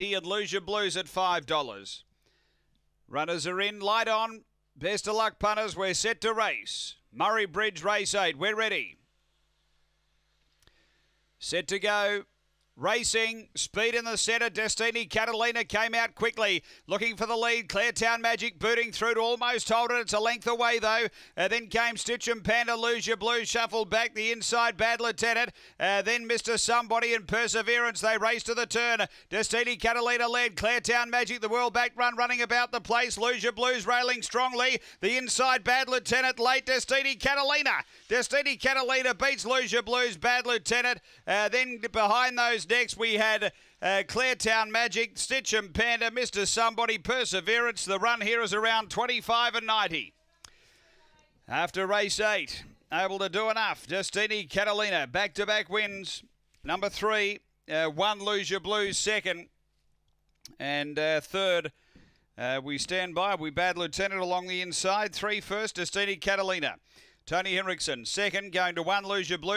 Ian lose your blues at $5. Runners are in, light on. Best of luck, punters. We're set to race. Murray Bridge, race eight. We're ready. Set to go. Racing, speed in the centre. Destiny Catalina came out quickly, looking for the lead. Claretown Magic booting through to almost hold it. It's a length away, though. Uh, then came Stitchum Panda, Lose Your Blue, shuffled back the inside, Bad Lieutenant. Uh, then Mr. Somebody and Perseverance. They race to the turn. Destiny Catalina led. Claretown Magic, the world back run, running about the place. Lose Your Blues railing strongly. The inside, Bad Lieutenant late. Destiny Catalina. Destiny Catalina beats Lose Your Blues, Bad Lieutenant. Uh, then behind those next. We had uh, Claretown Magic, Stitch and Panda, Mr. Somebody, Perseverance. The run here is around 25 and 90. After race eight, able to do enough. Justini Catalina, back to back wins. Number three, uh, one Lose Your Blues, second. And uh, third, uh, we stand by. We bad Lieutenant along the inside. Three first, Justini Catalina. Tony Henriksen, second, going to one Lose Your Blues.